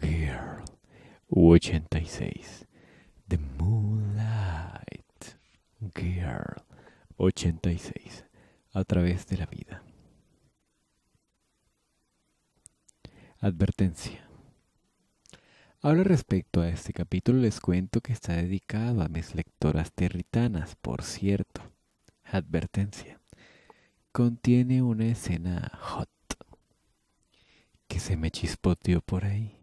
Girl 86. The Moonlight Girl 86. A través de la vida. Advertencia. Ahora respecto a este capítulo les cuento que está dedicado a mis lectoras territanas, por cierto. Advertencia. Contiene una escena hot que se me chispoteó por ahí.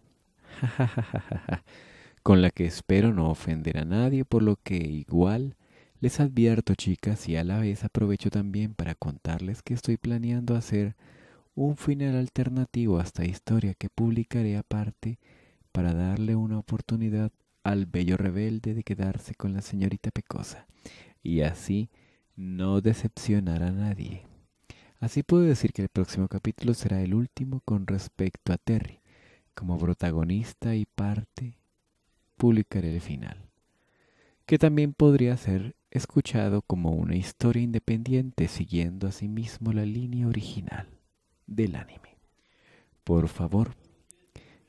con la que espero no ofender a nadie, por lo que igual les advierto chicas y a la vez aprovecho también para contarles que estoy planeando hacer un final alternativo a esta historia que publicaré aparte para darle una oportunidad al bello rebelde de quedarse con la señorita Pecosa y así no decepcionar a nadie. Así puedo decir que el próximo capítulo será el último con respecto a Terry, como protagonista y parte, publicaré el final, que también podría ser escuchado como una historia independiente siguiendo asimismo la línea original del anime. Por favor,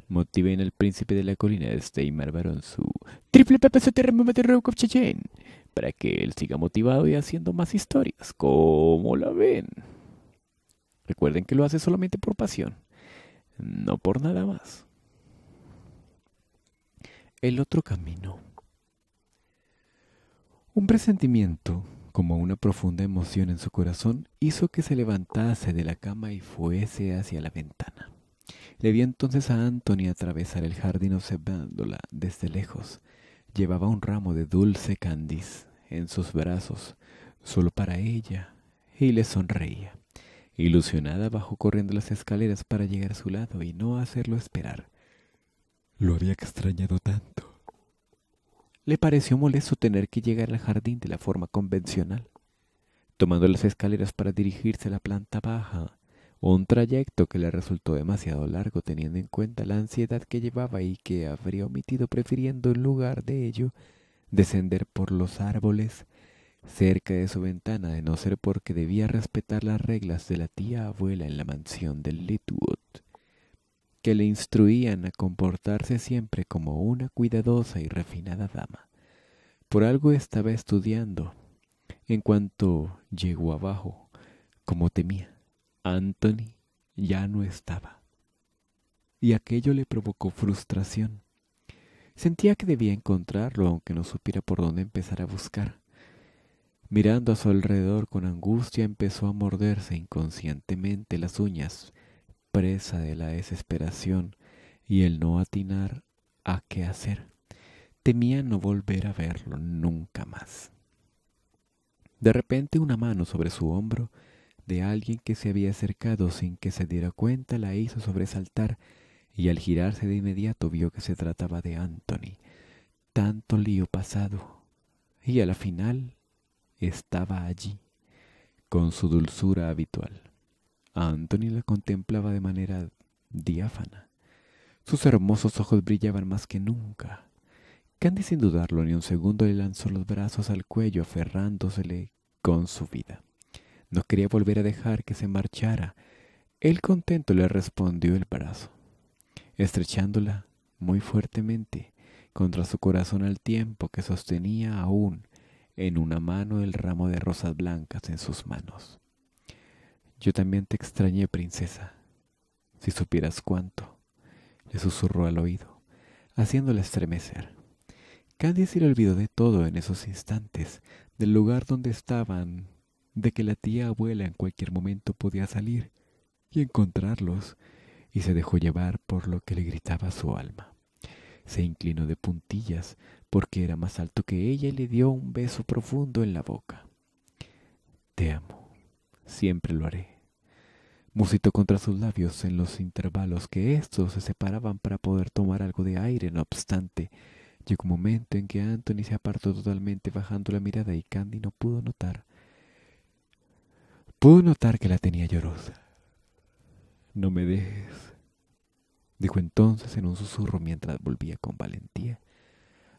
motiven al príncipe de la colina de y Barón su triple para que él siga motivado y haciendo más historias, como la ven. Recuerden que lo hace solamente por pasión, no por nada más el otro camino. Un presentimiento, como una profunda emoción en su corazón, hizo que se levantase de la cama y fuese hacia la ventana. Le vi entonces a Anthony atravesar el jardín observándola desde lejos. Llevaba un ramo de dulce candiz en sus brazos, solo para ella, y le sonreía. Ilusionada bajó corriendo las escaleras para llegar a su lado y no hacerlo esperar. Lo había extrañado tanto. Le pareció molesto tener que llegar al jardín de la forma convencional, tomando las escaleras para dirigirse a la planta baja, un trayecto que le resultó demasiado largo teniendo en cuenta la ansiedad que llevaba y que habría omitido prefiriendo en lugar de ello descender por los árboles cerca de su ventana de no ser porque debía respetar las reglas de la tía abuela en la mansión del Litwood que le instruían a comportarse siempre como una cuidadosa y refinada dama. Por algo estaba estudiando. En cuanto llegó abajo, como temía, Anthony ya no estaba. Y aquello le provocó frustración. Sentía que debía encontrarlo, aunque no supiera por dónde empezar a buscar. Mirando a su alrededor con angustia empezó a morderse inconscientemente las uñas presa de la desesperación y el no atinar a qué hacer, temía no volver a verlo nunca más. De repente una mano sobre su hombro de alguien que se había acercado sin que se diera cuenta la hizo sobresaltar y al girarse de inmediato vio que se trataba de Anthony. Tanto lío pasado. Y a la final estaba allí, con su dulzura habitual. Anthony la contemplaba de manera diáfana. Sus hermosos ojos brillaban más que nunca. Candy sin dudarlo ni un segundo le lanzó los brazos al cuello aferrándosele con su vida. No quería volver a dejar que se marchara. Él contento le respondió el brazo, estrechándola muy fuertemente contra su corazón al tiempo que sostenía aún en una mano el ramo de rosas blancas en sus manos. Yo también te extrañé, princesa. Si supieras cuánto, le susurró al oído, haciéndola estremecer. Candice se le olvidó de todo en esos instantes, del lugar donde estaban, de que la tía abuela en cualquier momento podía salir y encontrarlos, y se dejó llevar por lo que le gritaba su alma. Se inclinó de puntillas porque era más alto que ella y le dio un beso profundo en la boca. Te amo, siempre lo haré. Musitó contra sus labios en los intervalos que estos se separaban para poder tomar algo de aire, no obstante. Llegó un momento en que Anthony se apartó totalmente bajando la mirada y Candy no pudo notar. Pudo notar que la tenía llorosa. No me dejes, dijo entonces en un susurro mientras volvía con valentía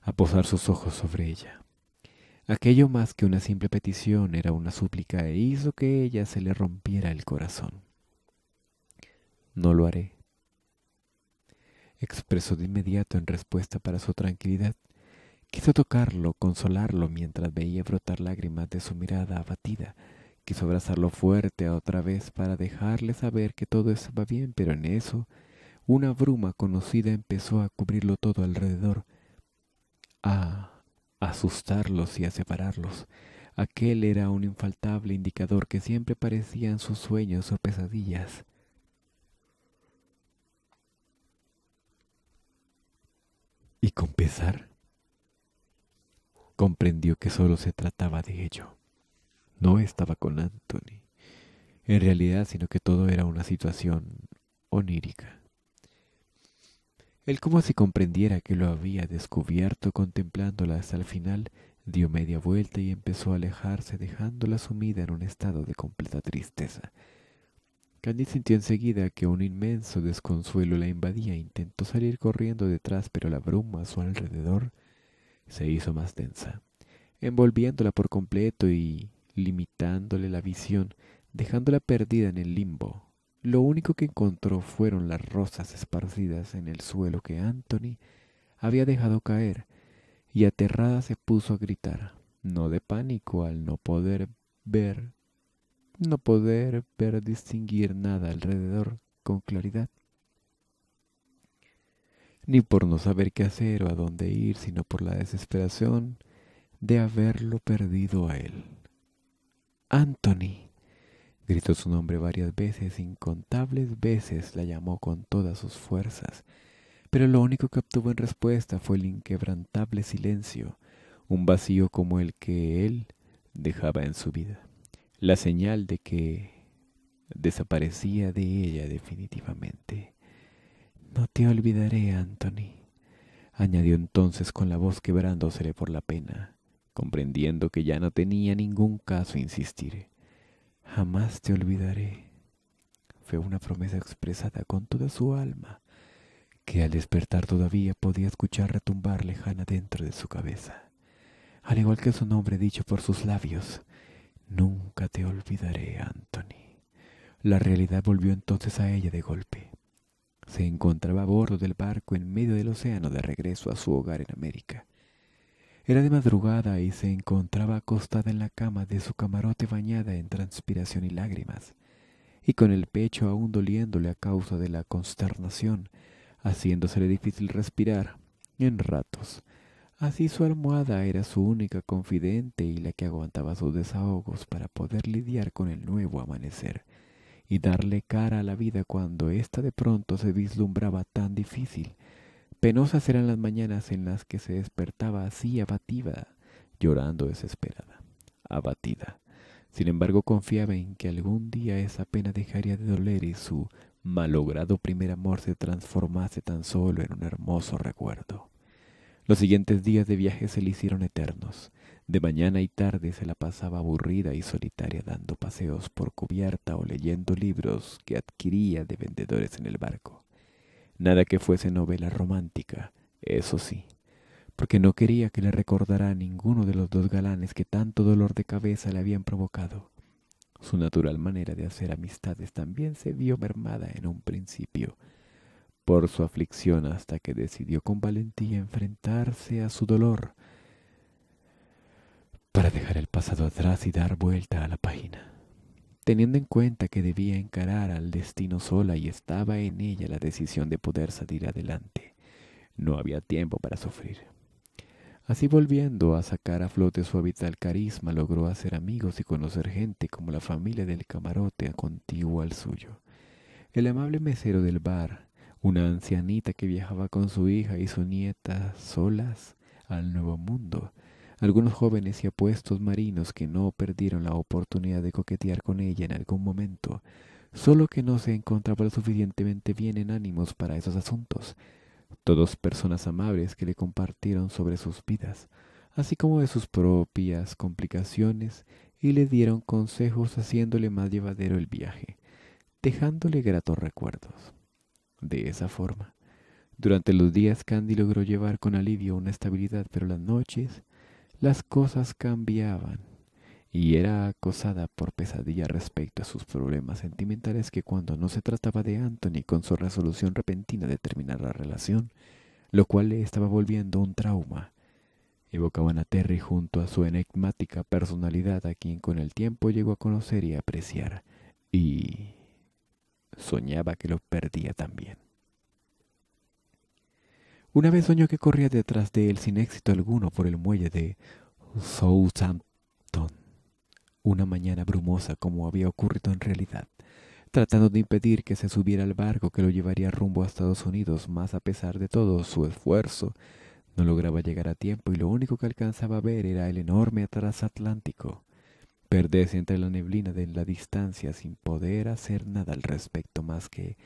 a posar sus ojos sobre ella. Aquello más que una simple petición era una súplica e hizo que ella se le rompiera el corazón no lo haré. Expresó de inmediato en respuesta para su tranquilidad. Quiso tocarlo, consolarlo mientras veía brotar lágrimas de su mirada abatida. Quiso abrazarlo fuerte otra vez para dejarle saber que todo estaba bien, pero en eso una bruma conocida empezó a cubrirlo todo alrededor, a asustarlos y a separarlos. Aquel era un infaltable indicador que siempre parecían sus sueños o pesadillas. y con pesar comprendió que solo se trataba de ello. No estaba con Anthony, en realidad, sino que todo era una situación onírica. Él como si comprendiera que lo había descubierto contemplándola hasta el final, dio media vuelta y empezó a alejarse dejándola sumida en un estado de completa tristeza. Candy sintió enseguida que un inmenso desconsuelo la invadía. Intentó salir corriendo detrás, pero la bruma a su alrededor se hizo más densa, envolviéndola por completo y limitándole la visión, dejándola perdida en el limbo. Lo único que encontró fueron las rosas esparcidas en el suelo que Anthony había dejado caer, y aterrada se puso a gritar, no de pánico al no poder ver no poder ver distinguir nada alrededor con claridad, ni por no saber qué hacer o a dónde ir, sino por la desesperación de haberlo perdido a él. Anthony, gritó su nombre varias veces, incontables veces la llamó con todas sus fuerzas, pero lo único que obtuvo en respuesta fue el inquebrantable silencio, un vacío como el que él dejaba en su vida la señal de que desaparecía de ella definitivamente. No te olvidaré, Anthony, añadió entonces con la voz quebrándosele por la pena, comprendiendo que ya no tenía ningún caso insistir. Jamás te olvidaré. Fue una promesa expresada con toda su alma, que al despertar todavía podía escuchar retumbar lejana dentro de su cabeza, al igual que su nombre dicho por sus labios Nunca te olvidaré, Anthony. La realidad volvió entonces a ella de golpe. Se encontraba a bordo del barco en medio del océano de regreso a su hogar en América. Era de madrugada y se encontraba acostada en la cama de su camarote bañada en transpiración y lágrimas, y con el pecho aún doliéndole a causa de la consternación, haciéndosele difícil respirar en ratos Así su almohada era su única confidente y la que aguantaba sus desahogos para poder lidiar con el nuevo amanecer y darle cara a la vida cuando ésta de pronto se vislumbraba tan difícil. Penosas eran las mañanas en las que se despertaba así abatida, llorando desesperada, abatida. Sin embargo, confiaba en que algún día esa pena dejaría de doler y su malogrado primer amor se transformase tan solo en un hermoso recuerdo. Los siguientes días de viaje se le hicieron eternos. De mañana y tarde se la pasaba aburrida y solitaria dando paseos por cubierta o leyendo libros que adquiría de vendedores en el barco. Nada que fuese novela romántica, eso sí, porque no quería que le recordara a ninguno de los dos galanes que tanto dolor de cabeza le habían provocado. Su natural manera de hacer amistades también se vio mermada en un principio, por su aflicción hasta que decidió con valentía enfrentarse a su dolor para dejar el pasado atrás y dar vuelta a la página. Teniendo en cuenta que debía encarar al destino sola y estaba en ella la decisión de poder salir adelante, no había tiempo para sufrir. Así volviendo a sacar a flote su habitual carisma, logró hacer amigos y conocer gente como la familia del camarote contiguo al suyo. El amable mesero del bar, una ancianita que viajaba con su hija y su nieta solas al Nuevo Mundo, algunos jóvenes y apuestos marinos que no perdieron la oportunidad de coquetear con ella en algún momento, solo que no se encontraba lo suficientemente bien en ánimos para esos asuntos, todos personas amables que le compartieron sobre sus vidas, así como de sus propias complicaciones, y le dieron consejos haciéndole más llevadero el viaje, dejándole gratos recuerdos. De esa forma, durante los días Candy logró llevar con alivio una estabilidad, pero las noches las cosas cambiaban y era acosada por pesadilla respecto a sus problemas sentimentales que cuando no se trataba de Anthony con su resolución repentina de terminar la relación, lo cual le estaba volviendo un trauma, evocaban a Terry junto a su enigmática personalidad a quien con el tiempo llegó a conocer y apreciar, y soñaba que lo perdía también. Una vez soñó que corría detrás de él sin éxito alguno por el muelle de Southampton, una mañana brumosa como había ocurrido en realidad, tratando de impedir que se subiera al barco que lo llevaría rumbo a Estados Unidos, mas a pesar de todo su esfuerzo, no lograba llegar a tiempo y lo único que alcanzaba a ver era el enorme Atlántico. Perderse entre la neblina de la distancia sin poder hacer nada al respecto más que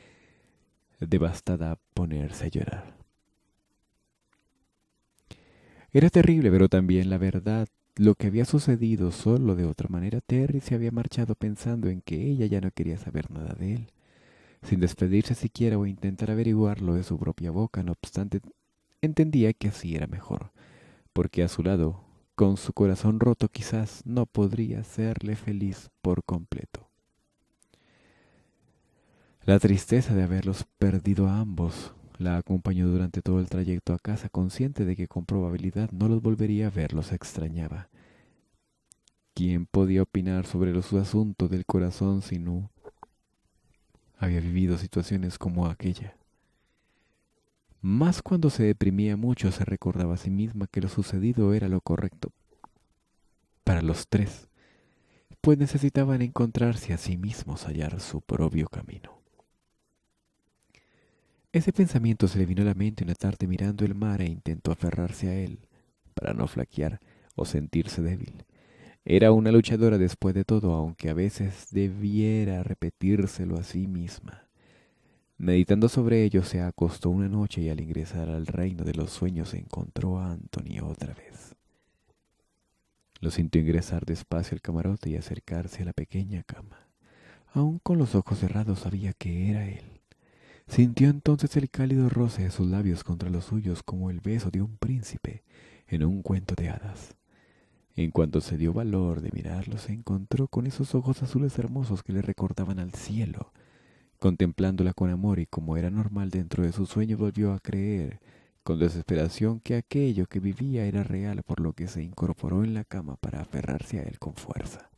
devastada ponerse a llorar. Era terrible, pero también la verdad, lo que había sucedido solo de otra manera, Terry se había marchado pensando en que ella ya no quería saber nada de él, sin despedirse siquiera o intentar averiguarlo de su propia boca, no obstante, entendía que así era mejor, porque a su lado con su corazón roto quizás no podría serle feliz por completo. La tristeza de haberlos perdido a ambos la acompañó durante todo el trayecto a casa, consciente de que con probabilidad no los volvería a ver, los extrañaba. ¿Quién podía opinar sobre los asuntos del corazón si no había vivido situaciones como aquella? Más cuando se deprimía mucho se recordaba a sí misma que lo sucedido era lo correcto para los tres, pues necesitaban encontrarse a sí mismos, hallar su propio camino. Ese pensamiento se le vino a la mente una tarde mirando el mar e intentó aferrarse a él, para no flaquear o sentirse débil. Era una luchadora después de todo, aunque a veces debiera repetírselo a sí misma. Meditando sobre ello, se acostó una noche y al ingresar al reino de los sueños encontró a Anthony otra vez. Lo sintió ingresar despacio al camarote y acercarse a la pequeña cama. Aún con los ojos cerrados sabía que era él. Sintió entonces el cálido roce de sus labios contra los suyos como el beso de un príncipe en un cuento de hadas. En cuanto se dio valor de mirarlo, se encontró con esos ojos azules hermosos que le recordaban al cielo Contemplándola con amor y como era normal dentro de su sueño volvió a creer con desesperación que aquello que vivía era real, por lo que se incorporó en la cama para aferrarse a él con fuerza.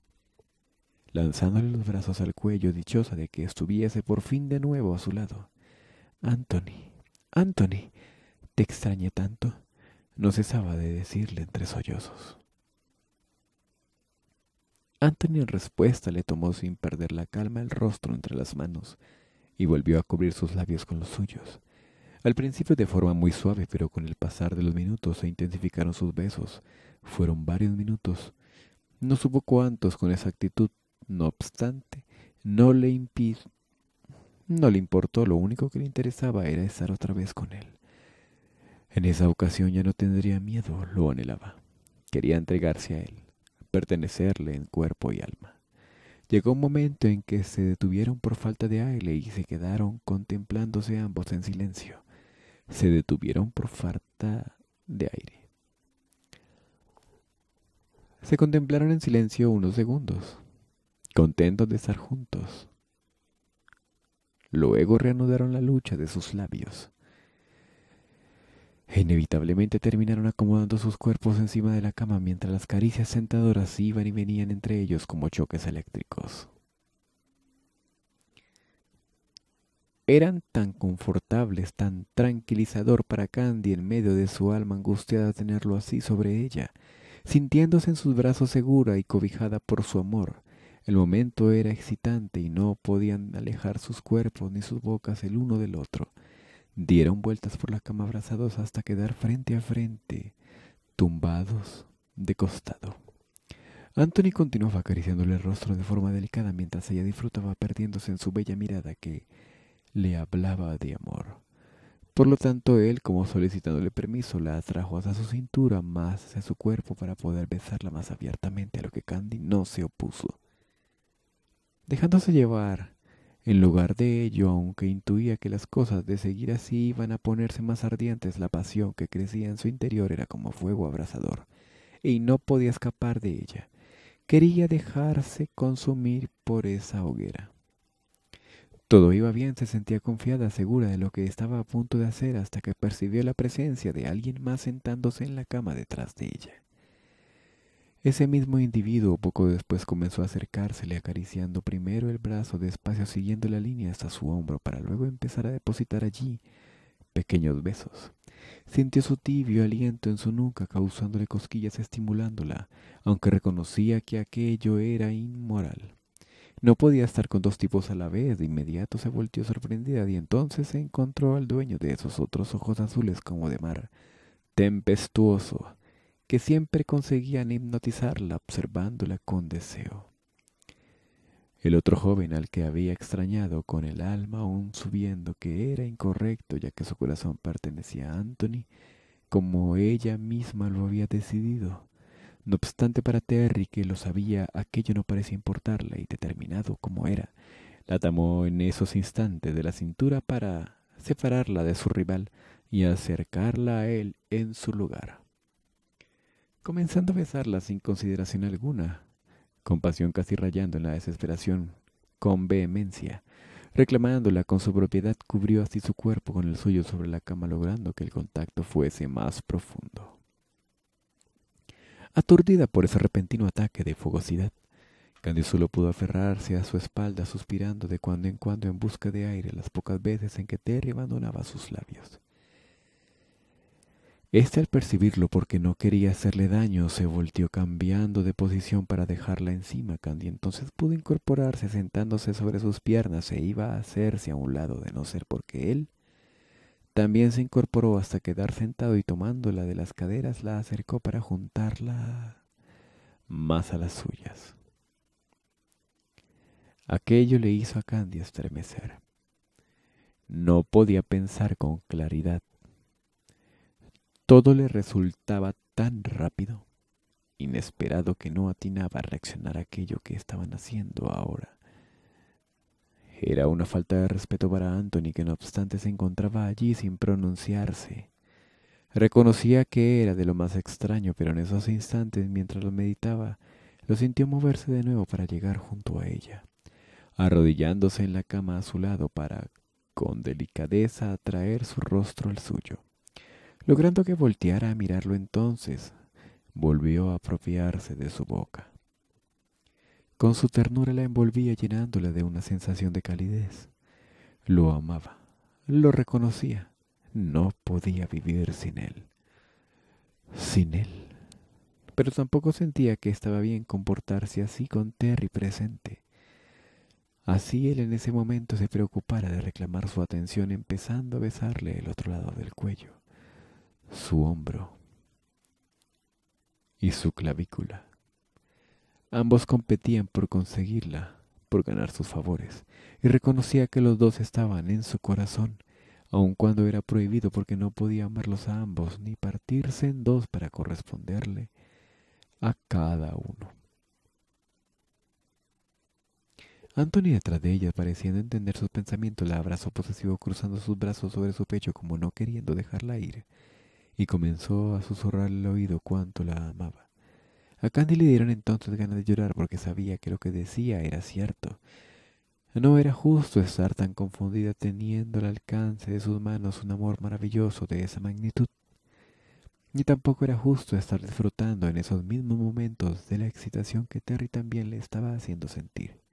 Lanzándole los brazos al cuello, dichosa de que estuviese por fin de nuevo a su lado. Anthony, Anthony, te extrañé tanto, no cesaba de decirle entre sollozos. Anthony en respuesta le tomó sin perder la calma el rostro entre las manos y volvió a cubrir sus labios con los suyos. Al principio de forma muy suave, pero con el pasar de los minutos se intensificaron sus besos. Fueron varios minutos. No supo cuántos con esa actitud. No obstante, no le No le importó, lo único que le interesaba era estar otra vez con él. En esa ocasión ya no tendría miedo, lo anhelaba. Quería entregarse a él pertenecerle en cuerpo y alma. Llegó un momento en que se detuvieron por falta de aire y se quedaron contemplándose ambos en silencio. Se detuvieron por falta de aire. Se contemplaron en silencio unos segundos, contentos de estar juntos. Luego reanudaron la lucha de sus labios. E inevitablemente terminaron acomodando sus cuerpos encima de la cama mientras las caricias sentadoras iban y venían entre ellos como choques eléctricos. Eran tan confortables, tan tranquilizador para Candy en medio de su alma angustiada tenerlo así sobre ella, sintiéndose en sus brazos segura y cobijada por su amor. El momento era excitante y no podían alejar sus cuerpos ni sus bocas el uno del otro. Dieron vueltas por la cama abrazados hasta quedar frente a frente, tumbados de costado. Anthony continuaba acariciándole el rostro de forma delicada mientras ella disfrutaba perdiéndose en su bella mirada que le hablaba de amor. Por lo tanto, él, como solicitándole permiso, la atrajo hasta su cintura, más hacia su cuerpo, para poder besarla más abiertamente, a lo que Candy no se opuso. Dejándose llevar en lugar de ello, aunque intuía que las cosas de seguir así iban a ponerse más ardientes, la pasión que crecía en su interior era como fuego abrasador, y no podía escapar de ella. Quería dejarse consumir por esa hoguera. Todo iba bien, se sentía confiada, segura de lo que estaba a punto de hacer hasta que percibió la presencia de alguien más sentándose en la cama detrás de ella. Ese mismo individuo poco después comenzó a acercársele acariciando primero el brazo despacio siguiendo la línea hasta su hombro para luego empezar a depositar allí pequeños besos. Sintió su tibio aliento en su nuca causándole cosquillas estimulándola, aunque reconocía que aquello era inmoral. No podía estar con dos tipos a la vez, de inmediato se volvió sorprendida y entonces se encontró al dueño de esos otros ojos azules como de mar, tempestuoso, que siempre conseguían hipnotizarla observándola con deseo. El otro joven al que había extrañado con el alma aún subiendo que era incorrecto ya que su corazón pertenecía a Anthony, como ella misma lo había decidido. No obstante para Terry que lo sabía, aquello no parecía importarle y determinado como era, la tomó en esos instantes de la cintura para separarla de su rival y acercarla a él en su lugar comenzando a besarla sin consideración alguna, con pasión casi rayando en la desesperación, con vehemencia, reclamándola con su propiedad, cubrió así su cuerpo con el suyo sobre la cama, logrando que el contacto fuese más profundo. Aturdida por ese repentino ataque de fogosidad, Candy solo pudo aferrarse a su espalda, suspirando de cuando en cuando en busca de aire las pocas veces en que Terry abandonaba sus labios. Este al percibirlo porque no quería hacerle daño se volteó cambiando de posición para dejarla encima Candy. Entonces pudo incorporarse sentándose sobre sus piernas e iba a hacerse a un lado de no ser porque él también se incorporó hasta quedar sentado y tomándola de las caderas la acercó para juntarla más a las suyas. Aquello le hizo a Candy estremecer. No podía pensar con claridad todo le resultaba tan rápido, inesperado que no atinaba a reaccionar a aquello que estaban haciendo ahora. Era una falta de respeto para Anthony que no obstante se encontraba allí sin pronunciarse. Reconocía que era de lo más extraño, pero en esos instantes, mientras lo meditaba, lo sintió moverse de nuevo para llegar junto a ella, arrodillándose en la cama a su lado para, con delicadeza, atraer su rostro al suyo logrando que volteara a mirarlo entonces, volvió a apropiarse de su boca. Con su ternura la envolvía llenándola de una sensación de calidez. Lo amaba, lo reconocía, no podía vivir sin él. Sin él. Pero tampoco sentía que estaba bien comportarse así con Terry presente. Así él en ese momento se preocupara de reclamar su atención empezando a besarle el otro lado del cuello su hombro y su clavícula. Ambos competían por conseguirla, por ganar sus favores, y reconocía que los dos estaban en su corazón, aun cuando era prohibido porque no podía amarlos a ambos ni partirse en dos para corresponderle a cada uno. antonia detrás de ella, pareciendo entender sus pensamientos, la abrazó posesivo cruzando sus brazos sobre su pecho como no queriendo dejarla ir y comenzó a susurrarle al oído cuánto la amaba. A Candy le dieron entonces ganas de llorar porque sabía que lo que decía era cierto. No era justo estar tan confundida teniendo al alcance de sus manos un amor maravilloso de esa magnitud. Ni tampoco era justo estar disfrutando en esos mismos momentos de la excitación que Terry también le estaba haciendo sentir.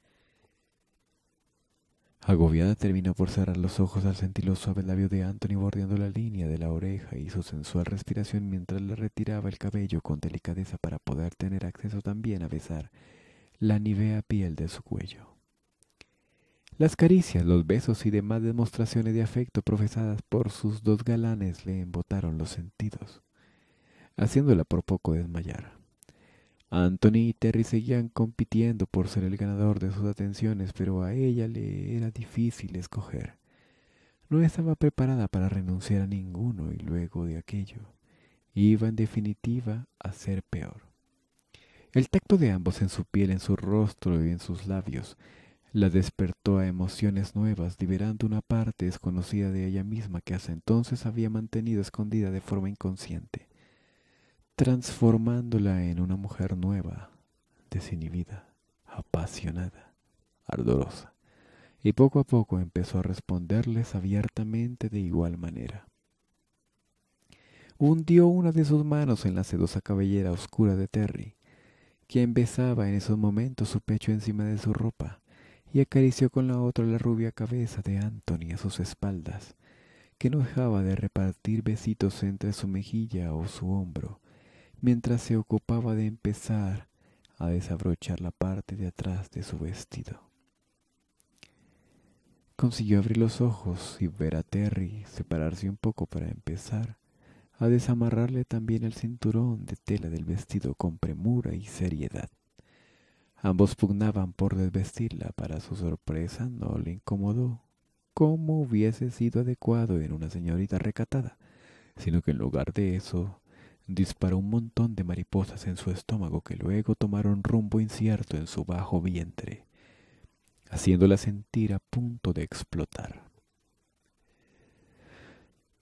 Agobiada terminó por cerrar los ojos al sentir los suaves de Anthony bordeando la línea de la oreja y su sensual respiración mientras le retiraba el cabello con delicadeza para poder tener acceso también a besar la nivea piel de su cuello. Las caricias, los besos y demás demostraciones de afecto profesadas por sus dos galanes le embotaron los sentidos, haciéndola por poco desmayar. Anthony y Terry seguían compitiendo por ser el ganador de sus atenciones, pero a ella le era difícil escoger. No estaba preparada para renunciar a ninguno y luego de aquello iba en definitiva a ser peor. El tacto de ambos en su piel, en su rostro y en sus labios la despertó a emociones nuevas, liberando una parte desconocida de ella misma que hasta entonces había mantenido escondida de forma inconsciente transformándola en una mujer nueva, desinhibida, apasionada, ardorosa, y poco a poco empezó a responderles abiertamente de igual manera. Hundió una de sus manos en la sedosa cabellera oscura de Terry, quien besaba en esos momentos su pecho encima de su ropa, y acarició con la otra la rubia cabeza de Anthony a sus espaldas, que no dejaba de repartir besitos entre su mejilla o su hombro, mientras se ocupaba de empezar a desabrochar la parte de atrás de su vestido. Consiguió abrir los ojos y ver a Terry separarse un poco para empezar a desamarrarle también el cinturón de tela del vestido con premura y seriedad. Ambos pugnaban por desvestirla, para su sorpresa no le incomodó, como hubiese sido adecuado en una señorita recatada, sino que en lugar de eso disparó un montón de mariposas en su estómago que luego tomaron rumbo incierto en su bajo vientre, haciéndola sentir a punto de explotar.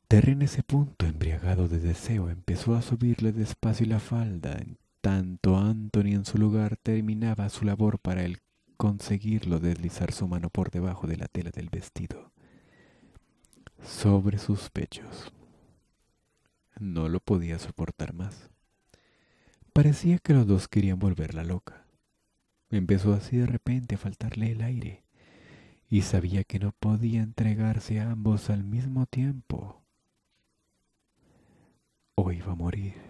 Terry en ese punto, embriagado de deseo, empezó a subirle despacio la falda, en tanto Anthony en su lugar terminaba su labor para el conseguirlo deslizar su mano por debajo de la tela del vestido, sobre sus pechos no lo podía soportar más. Parecía que los dos querían volverla loca. Empezó así de repente a faltarle el aire y sabía que no podía entregarse a ambos al mismo tiempo. O iba a morir.